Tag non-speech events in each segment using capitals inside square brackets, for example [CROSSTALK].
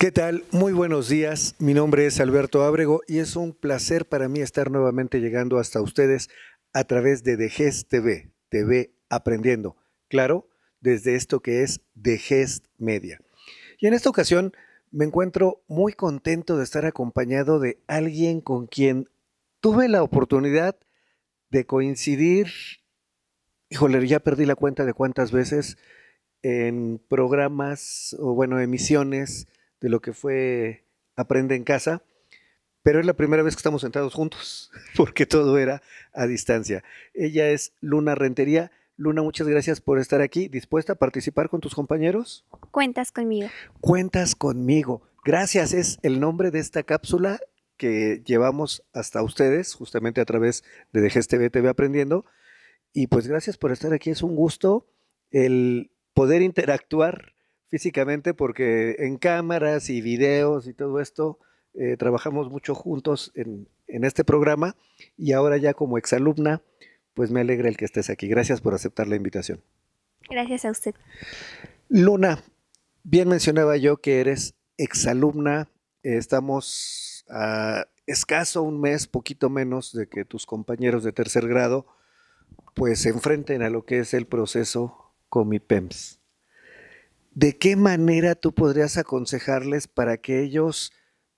¿Qué tal? Muy buenos días. Mi nombre es Alberto Ábrego y es un placer para mí estar nuevamente llegando hasta ustedes a través de DGES TV, TV Aprendiendo. Claro, desde esto que es DGES Media. Y en esta ocasión me encuentro muy contento de estar acompañado de alguien con quien tuve la oportunidad de coincidir. Híjole, ya perdí la cuenta de cuántas veces en programas o, bueno, emisiones de lo que fue Aprende en Casa, pero es la primera vez que estamos sentados juntos, [LAUGHS] porque todo era a distancia. Ella es Luna Rentería. Luna, muchas gracias por estar aquí, dispuesta a participar con tus compañeros. Cuentas conmigo. Cuentas conmigo. Gracias es el nombre de esta cápsula que llevamos hasta ustedes, justamente a través de DGSTV TV Aprendiendo. Y pues gracias por estar aquí, es un gusto el poder interactuar físicamente porque en cámaras y videos y todo esto eh, trabajamos mucho juntos en, este programa y ahora ya como exalumna, pues me alegra el que estés aquí. Gracias por aceptar la invitación. Gracias a usted. Luna, bien mencionaba yo que eres exalumna, eh, estamos a escaso un mes, poquito menos de que tus compañeros de tercer grado pues se enfrenten a lo que es el proceso PEMS. ¿de qué manera tú podrías aconsejarles para que ellos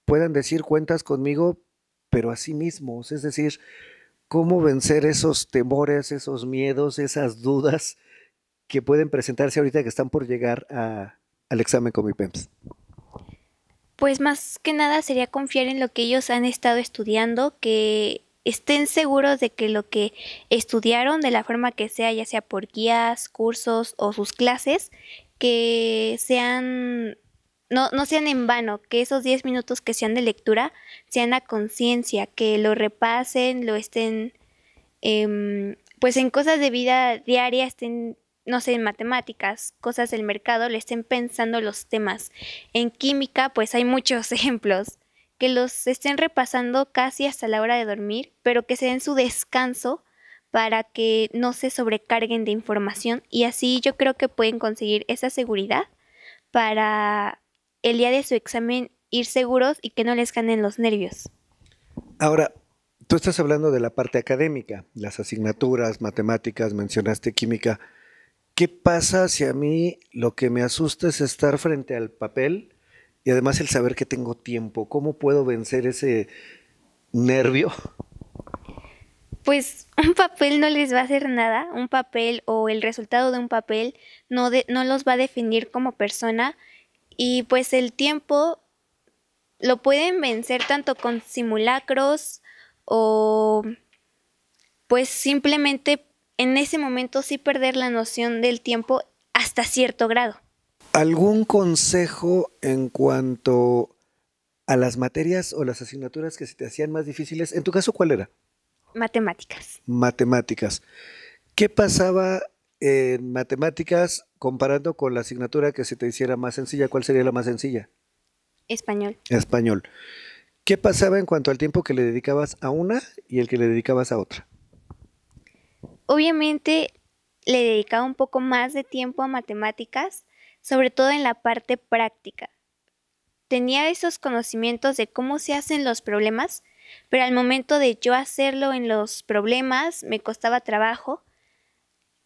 puedan decir cuentas conmigo, pero a sí mismos? Es decir, ¿cómo vencer esos temores, esos miedos, esas dudas que pueden presentarse ahorita que están por llegar al examen con mi PEMS? Pues más que nada sería confiar en lo que ellos han estado estudiando, que estén seguros de que lo que estudiaron de la forma que sea, ya sea por guías, cursos o sus clases, que sean, no, no sean en vano, que esos 10 minutos que sean de lectura sean a conciencia, que lo repasen, lo estén, em, pues en cosas de vida diaria, estén, no sé, en matemáticas, cosas del mercado, le estén pensando los temas. En química, pues hay muchos [LAUGHS] ejemplos que los estén repasando casi hasta la hora de dormir, pero que se den su descanso para que no se sobrecarguen de información y así yo creo que pueden conseguir esa seguridad para el día de su examen ir seguros y que no les ganen los nervios. Ahora, tú estás hablando de la parte académica, las asignaturas, matemáticas, mencionaste química. ¿Qué pasa si a mí lo que me asusta es estar frente al papel y además el saber que tengo tiempo? ¿Cómo puedo vencer ese nervio pues [LAUGHS] un papel no les va a hacer nada, un papel o el resultado de un papel no, los va a definir como persona y pues el tiempo lo pueden vencer tanto con simulacros o pues simplemente en ese momento sí perder la noción del tiempo hasta cierto grado. ¿Algún consejo en cuanto a las materias o las asignaturas que se te hacían más difíciles? En tu caso, ¿cuál era? Matemáticas. Matemáticas. ¿Qué pasaba en matemáticas comparando con la asignatura que se te hiciera más sencilla? ¿Cuál sería la más sencilla? Español. Español. ¿Qué pasaba en cuanto al tiempo que le dedicabas a una y el que le dedicabas a otra? Obviamente le dedicaba un poco más de tiempo a matemáticas, sobre todo en la parte práctica. Tenía esos conocimientos de cómo se hacen los problemas, pero al momento de yo hacerlo en los problemas me costaba trabajo,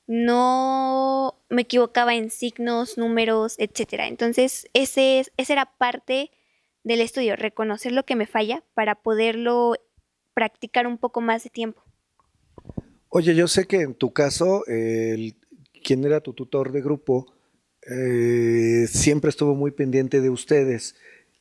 no me equivocaba en signos, números, etc. Entonces, ese, esa era parte del estudio, reconocer lo que me falla para poderlo practicar un poco más de tiempo. Oye, yo sé que en tu caso, quien era tu tutor de grupo eh, siempre estuvo muy pendiente de ustedes.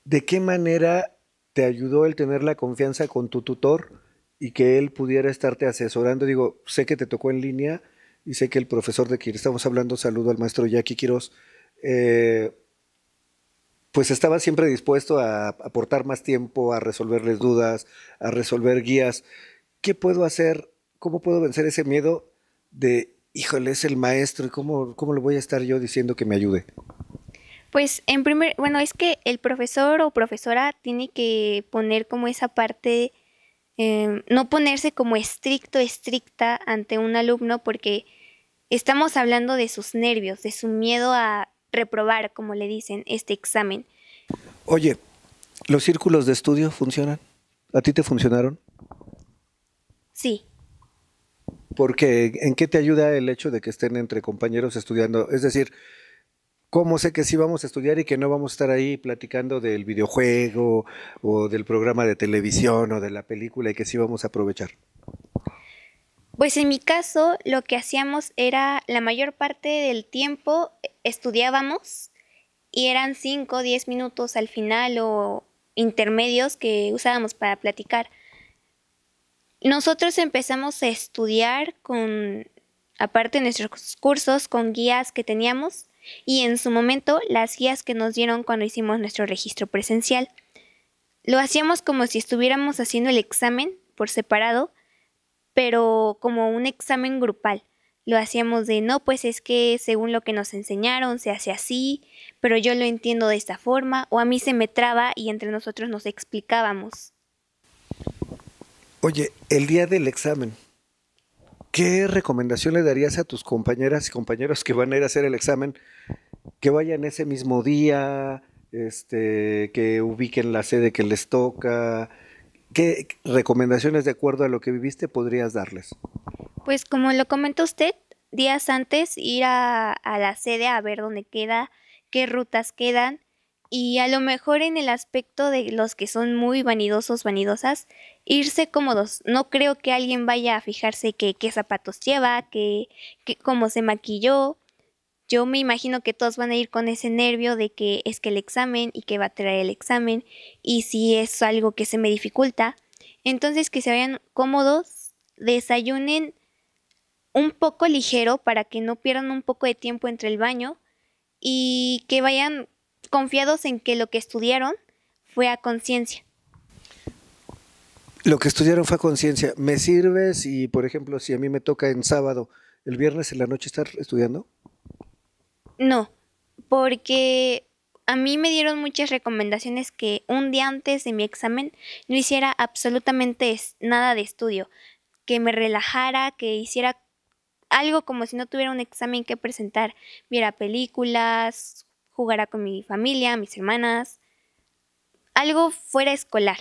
¿De qué manera te ayudó el tener la confianza con tu tutor y que él pudiera estarte asesorando. Digo, sé que te tocó en línea y sé que el profesor de quien estamos hablando, saludo al maestro Jackie Quiroz, eh, pues estaba siempre dispuesto a aportar más tiempo, a resolverles dudas, a resolver guías. ¿Qué puedo hacer? ¿Cómo puedo vencer ese miedo de, híjole, es el maestro y cómo, cómo le voy a estar yo diciendo que me ayude? Pues en primer, bueno, es que el profesor o profesora tiene que poner como esa parte, em, no ponerse como estricto, estricta ante un alumno porque estamos hablando de sus nervios, de su miedo a reprobar, como le dicen, este examen. Oye, ¿los círculos de estudio funcionan? ¿A ti te funcionaron? Sí. Porque ¿en qué te ayuda el hecho de que estén entre compañeros estudiando? Es decir, ¿Cómo sé que sí vamos a estudiar y que no vamos a estar ahí platicando del videojuego o del programa de televisión o de la película y que sí vamos a aprovechar? Pues en mi caso lo que hacíamos era la mayor parte del tiempo estudiábamos y eran 5 o 10 minutos al final o intermedios que usábamos para platicar. Nosotros empezamos a estudiar con, aparte de nuestros cursos, con guías que teníamos y en su momento las guías que nos dieron cuando hicimos nuestro registro presencial. Lo hacíamos como si estuviéramos haciendo el examen por separado, pero como un examen grupal. Lo hacíamos de no, pues es que según lo que nos enseñaron se hace así, pero yo lo entiendo de esta forma, o a mí se me traba y entre nosotros nos explicábamos. Oye, el día del examen, ¿Qué recomendación le darías a tus compañeras y compañeros que van a ir a hacer el examen? Que vayan ese mismo día, este, que ubiquen la sede que les toca. ¿Qué recomendaciones de acuerdo a lo que viviste podrías darles? Pues como lo comentó usted, días antes ir a la sede a ver dónde queda, qué rutas quedan y a lo mejor en el aspecto de los que son muy vanidosos, vanidosas, irse cómodos. No creo que alguien vaya a fijarse qué zapatos lleva, que, cómo se maquilló. Yo me imagino que todos van a ir con ese nervio de que es que el examen y que va a traer el examen y si es algo que se me dificulta. Entonces que se vayan cómodos, desayunen un poco ligero para que no pierdan un poco de tiempo entre el baño y que vayan confiados en que lo que estudiaron fue a conciencia. Lo que estudiaron fue a conciencia. ¿Me sirve si, por ejemplo, si a mí me toca en sábado, el viernes en la noche estar estudiando? No, porque a mí me dieron muchas recomendaciones que un día antes de mi examen no hiciera absolutamente nada de estudio, que me relajara, que hiciera algo como si no tuviera un examen que presentar, viera películas, jugará con mi familia, mis hermanas, algo fuera escolar,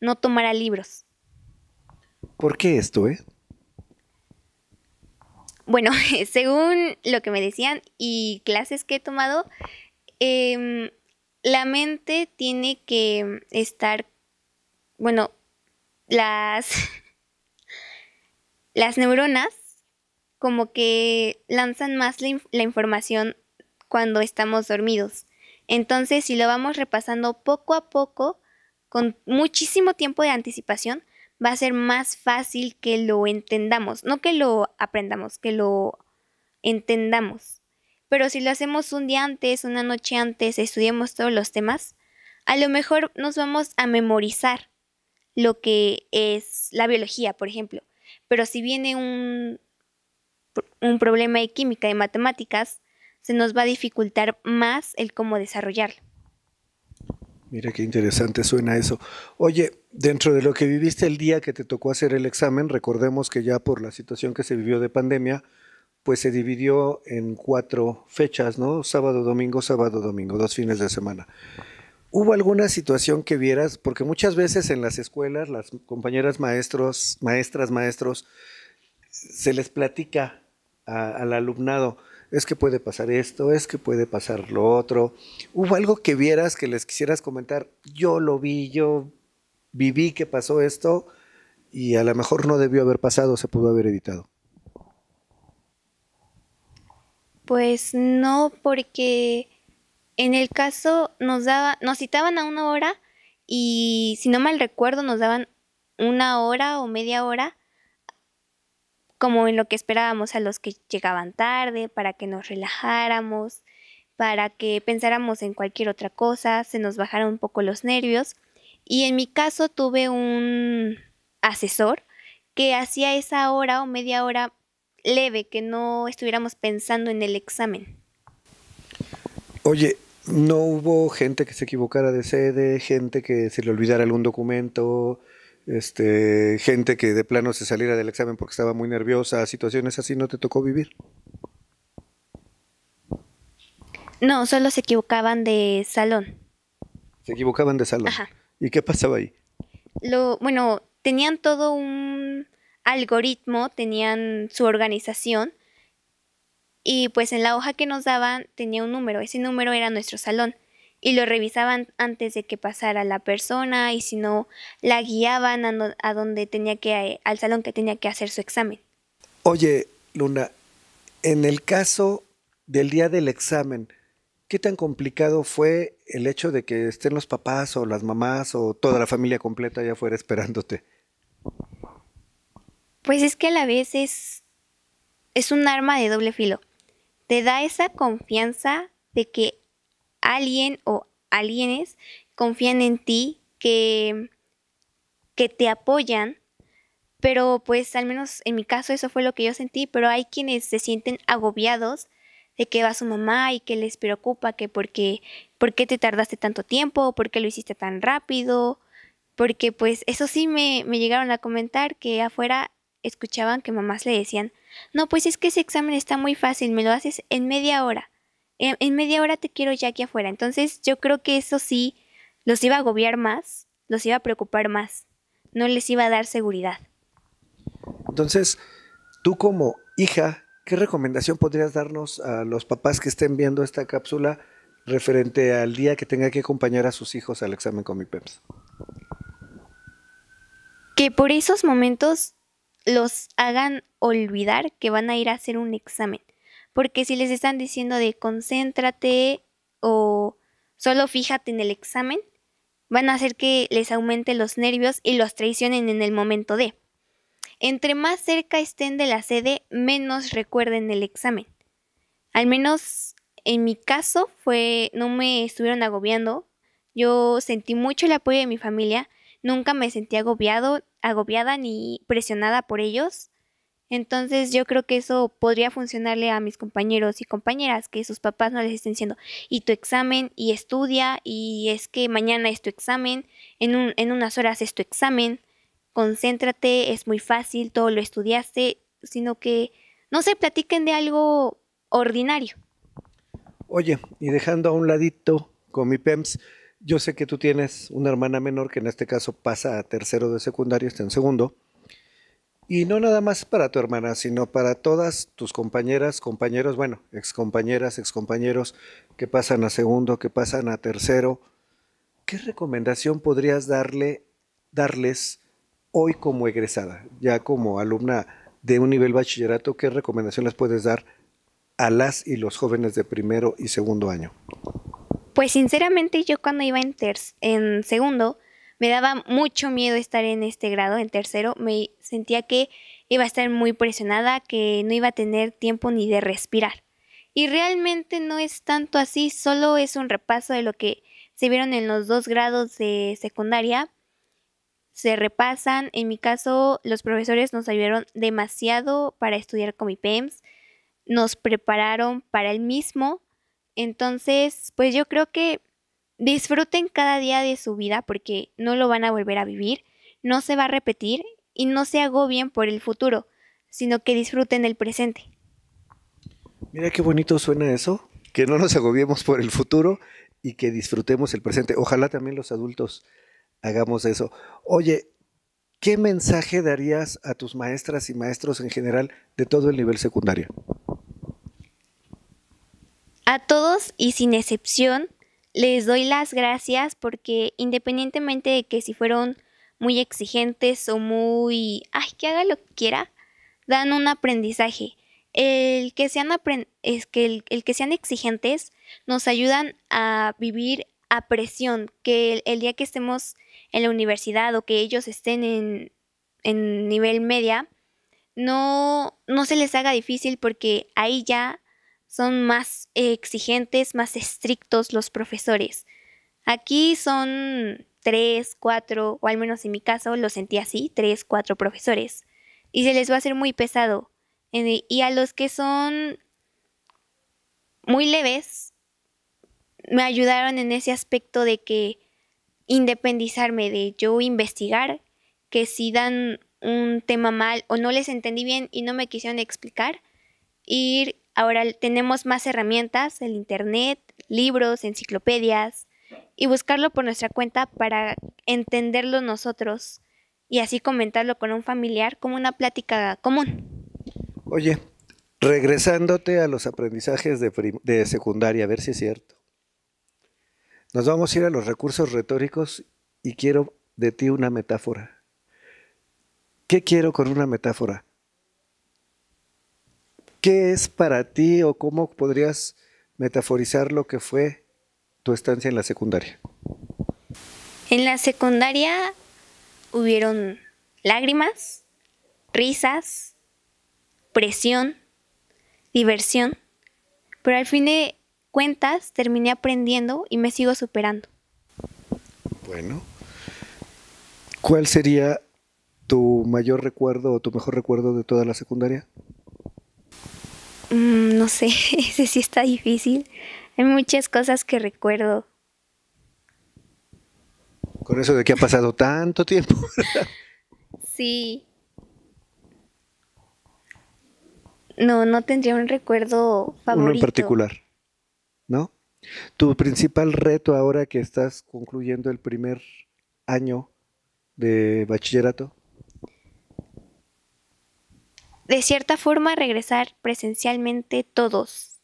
no tomará libros. ¿Por qué esto, eh? Bueno, [LAUGHS] según lo que me decían y clases que he tomado, em, la mente tiene que estar, bueno, las, [LAUGHS] las neuronas como que lanzan más la información cuando estamos dormidos. Entonces, si lo vamos repasando poco a poco, con muchísimo tiempo de anticipación, va a ser más fácil que lo entendamos, no que lo aprendamos, que lo entendamos. Pero si lo hacemos un día antes, una noche antes, estudiamos todos los temas, a lo mejor nos vamos a memorizar lo que es la biología, por ejemplo. Pero si viene un, un problema de química de matemáticas, se nos va a dificultar más el cómo desarrollarlo. Mira qué interesante suena eso. Oye, dentro de lo que viviste el día que te tocó hacer el examen, recordemos que ya por la situación que se vivió de pandemia, pues se dividió en cuatro fechas, ¿no? Sábado, domingo, sábado, domingo, dos fines de semana. ¿Hubo alguna situación que vieras? Porque muchas veces en las escuelas, las compañeras maestros, maestras, maestros, se les platica al alumnado es que puede pasar esto, es que puede pasar lo otro. ¿Hubo algo que vieras que les quisieras comentar? Yo lo vi, yo viví que pasó esto y a lo mejor no debió haber pasado, se pudo haber evitado. Pues no, porque en el caso nos daba, nos citaban a una hora y si no mal recuerdo nos daban una hora o media hora como en lo que esperábamos a los que llegaban tarde, para que nos relajáramos, para que pensáramos en cualquier otra cosa, se nos bajaron un poco los nervios. Y en mi caso tuve un asesor que hacía esa hora o media hora leve, que no estuviéramos pensando en el examen. Oye, ¿no hubo gente que se equivocara de sede, gente que se le olvidara algún documento, este, gente que de plano se saliera del examen porque estaba muy nerviosa, situaciones así, ¿no te tocó vivir? No, solo se equivocaban de salón. Se equivocaban de salón. Ajá. ¿Y qué pasaba ahí? Lo, bueno, tenían todo un algoritmo, tenían su organización y pues en la hoja que nos daban tenía un número, ese número era nuestro salón y lo revisaban antes de que pasara la persona y si no, la guiaban a, donde tenía que, eh, al salón que tenía que hacer su examen. Oye, Luna, en el caso del día del examen, ¿qué tan complicado fue el hecho de que estén los papás o las mamás o toda la familia completa allá afuera esperándote? Pues es que a la vez es, es un arma de doble filo. Te da esa confianza de que Alguien o alienes confían en ti, que, que te apoyan, pero pues al menos en mi caso eso fue lo que yo sentí, pero hay quienes se sienten agobiados de que va su mamá y que les preocupa que porque por qué te tardaste tanto tiempo, por qué lo hiciste tan rápido, porque pues eso sí me llegaron a comentar que afuera escuchaban que mamás le decían, no, pues es que ese examen está muy fácil, me lo haces en media hora en, media hora te quiero ya aquí afuera. Entonces yo creo que eso sí los iba a agobiar más, los iba a preocupar más, no les iba a dar seguridad. Entonces, tú como hija, ¿qué recomendación podrías darnos a los papás que estén viendo esta cápsula referente al día que tenga que acompañar a sus hijos al examen con mi PEMS? Que por esos momentos los hagan olvidar que van a ir a hacer un examen porque si les están diciendo de concéntrate o solo fíjate en el examen, van a hacer que les aumente los nervios y los traicionen en el momento de. Entre más cerca estén de la sede, menos recuerden el examen. Al menos en mi caso fue, no me estuvieron agobiando. Yo sentí mucho el apoyo de mi familia. Nunca me sentí agobiado, agobiada ni presionada por ellos. Entonces yo creo que eso podría funcionarle a mis compañeros y compañeras, que sus papás no les estén diciendo, y tu examen, y estudia, y es que mañana es tu examen, en, en unas horas es tu examen, concéntrate, es muy fácil, todo lo estudiaste, sino que, no se platiquen de algo ordinario. Oye, y dejando a un ladito con mi PEMS, yo sé que tú tienes una hermana menor que en este caso pasa a tercero de secundario, está en segundo y no nada más para tu hermana, sino para todas tus compañeras, compañeros, bueno, excompañeras, excompañeros que pasan a segundo, que pasan a tercero. ¿Qué recomendación podrías darle, darles hoy como egresada, ya como alumna de un nivel bachillerato? ¿Qué recomendación les puedes dar a las y los jóvenes de primero y segundo año? Pues sinceramente yo cuando iba en, en segundo, me daba mucho miedo estar en este grado, en tercero. Me sentía que iba a estar muy presionada, que no iba a tener tiempo ni de respirar. Y realmente no es tanto así, solo es un repaso de lo que se vieron en los dos grados de secundaria. Se repasan, en mi caso los profesores nos ayudaron demasiado para estudiar con mi PEMS, nos prepararon para el mismo, entonces pues yo creo que disfruten cada día de su vida porque no lo van a volver a vivir, no se va a repetir y no se agobien por el futuro, sino que disfruten el presente. Mira qué bonito suena eso, que no nos agobiemos por el futuro y que disfrutemos el presente. Ojalá también los adultos hagamos eso. Oye, ¿qué mensaje darías a tus maestras y maestros en general de todo el nivel secundario? A todos y sin excepción, les doy las gracias porque independientemente de que si fueron muy exigentes o muy, ay, que haga lo que quiera, dan un aprendizaje. El que sean, es que el, que sean exigentes nos ayudan a vivir a presión, que el, día que estemos en la universidad o que ellos estén en, nivel media, no, no se les haga difícil porque ahí ya son más eh, exigentes, más estrictos los profesores. Aquí son tres, cuatro, o al menos en mi caso lo sentí así, tres, cuatro profesores. Y se les va a hacer muy pesado. E, y a los que son muy leves, me ayudaron en ese aspecto de que independizarme, de yo investigar, que si dan un tema mal o no les entendí bien y no me quisieron explicar, ir Ahora tenemos más herramientas, el Internet, libros, enciclopedias, y buscarlo por nuestra cuenta para entenderlo nosotros y así comentarlo con un familiar como una plática común. Oye, regresándote a los aprendizajes de, secundaria, a ver si es cierto. Nos vamos a ir a los recursos retóricos y quiero de ti una metáfora. ¿Qué quiero con una metáfora? ¿Qué es para ti o cómo podrías metaforizar lo que fue tu estancia en la secundaria? En la secundaria hubieron lágrimas, risas, presión, diversión, pero al fin de cuentas terminé aprendiendo y me sigo superando. Bueno, ¿cuál sería tu mayor recuerdo o tu mejor recuerdo de toda la secundaria? Mm, no sé, [LAUGHS] ese sí está difícil. Hay muchas cosas que recuerdo. Con eso de que ha pasado tanto tiempo. [LAUGHS] sí. No, no tendría un recuerdo favorito. Uno en particular, ¿no? Tu principal reto ahora que estás concluyendo el primer año de bachillerato de cierta forma regresar presencialmente todos,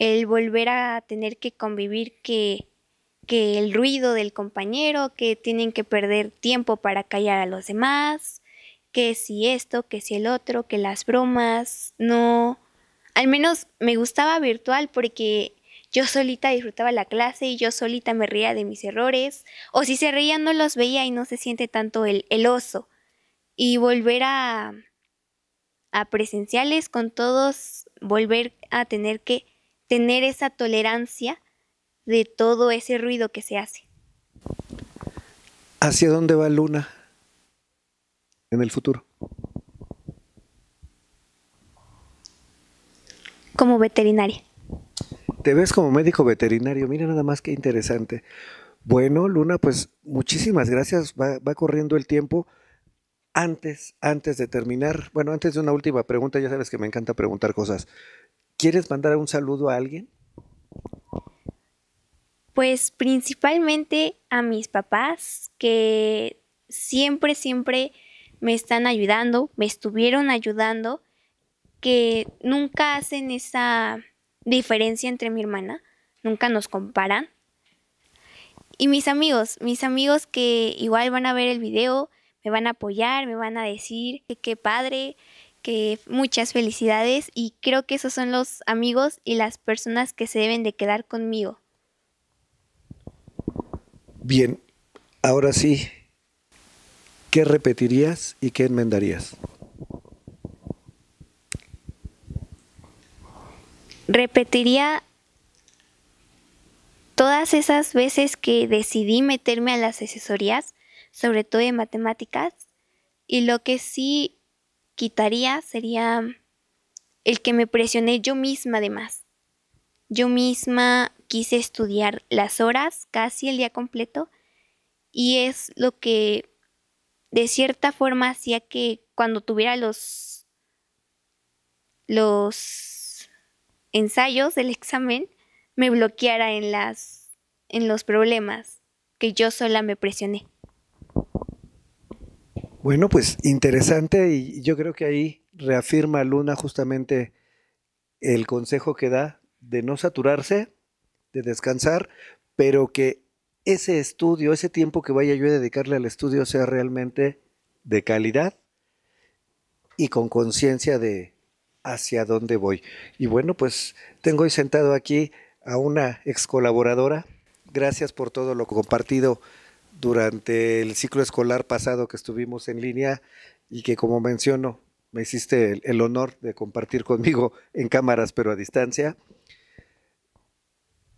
el volver a tener que convivir que, que el ruido del compañero, que tienen que perder tiempo para callar a los demás, que si esto, que si el otro, que las bromas, no. Al menos me gustaba virtual porque yo solita disfrutaba la clase y yo solita me reía de mis errores, o si se reían no los veía y no se siente tanto el, el oso. Y volver a, a presenciales, con todos volver a tener que tener esa tolerancia de todo ese ruido que se hace. ¿Hacia dónde va Luna en el futuro? Como veterinaria. Te ves como médico veterinario, mira nada más qué interesante. Bueno, Luna, pues muchísimas gracias, va, va corriendo el tiempo. Antes, antes de terminar, bueno, antes de una última pregunta, ya sabes que me encanta preguntar cosas. ¿Quieres mandar un saludo a alguien? Pues principalmente a mis papás, que siempre, siempre me están ayudando, me estuvieron ayudando, que nunca hacen esa diferencia entre mi hermana, nunca nos comparan. Y mis amigos, mis amigos que igual van a ver el video, me van a apoyar, me van a decir que qué padre, que muchas felicidades y creo que esos son los amigos y las personas que se deben de quedar conmigo. Bien, ahora sí, ¿qué repetirías y qué enmendarías? Repetiría todas esas veces que decidí meterme a las asesorías sobre todo en matemáticas. Y lo que sí quitaría sería el que me presioné yo misma además. Yo misma quise estudiar las horas, casi el día completo, y es lo que de cierta forma hacía que cuando tuviera los los ensayos del [LAUGHS] examen me bloqueara en las en los problemas que yo sola me presioné. Bueno, pues interesante y yo creo que ahí reafirma Luna justamente el consejo que da de no saturarse, de descansar, pero que ese estudio, ese tiempo que vaya yo a dedicarle al estudio sea realmente de calidad y con conciencia de hacia dónde voy. Y bueno, pues tengo hoy sentado aquí a una ex colaboradora. Gracias por todo lo compartido durante el ciclo escolar pasado que estuvimos en línea y que como menciono, me hiciste el, honor de compartir conmigo en cámaras pero a distancia.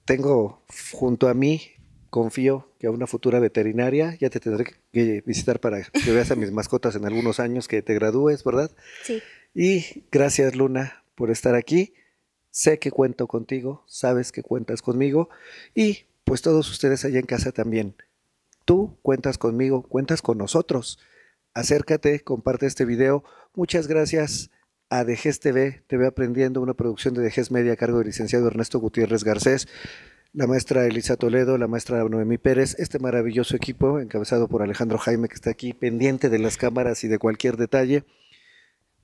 Tengo junto a mí, confío que a una futura veterinaria, ya te tendré que visitar para que veas a mis mascotas en algunos años que te gradúes, ¿verdad? Sí. Y gracias Luna por estar aquí. Sé que cuento contigo, sabes que cuentas conmigo y pues todos ustedes allá en casa también. Tú cuentas conmigo, cuentas con nosotros. Acércate, comparte este video. Muchas gracias a Dejes TV, TV Aprendiendo, una producción de Dejes Media a cargo del licenciado Ernesto Gutiérrez Garcés, la maestra Elisa Toledo, la maestra Noemí Pérez, este maravilloso equipo encabezado por Alejandro Jaime que está aquí pendiente de las cámaras y de cualquier detalle.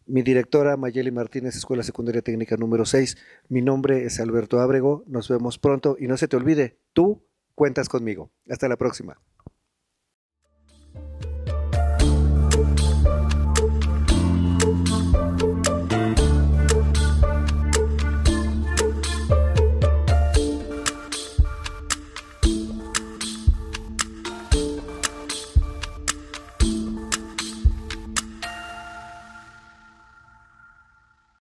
Mi directora Mayeli Martínez, Escuela Secundaria Técnica número 6. Mi nombre es Alberto Ábrego. Nos vemos pronto y no se te olvide, tú cuentas conmigo. Hasta la próxima.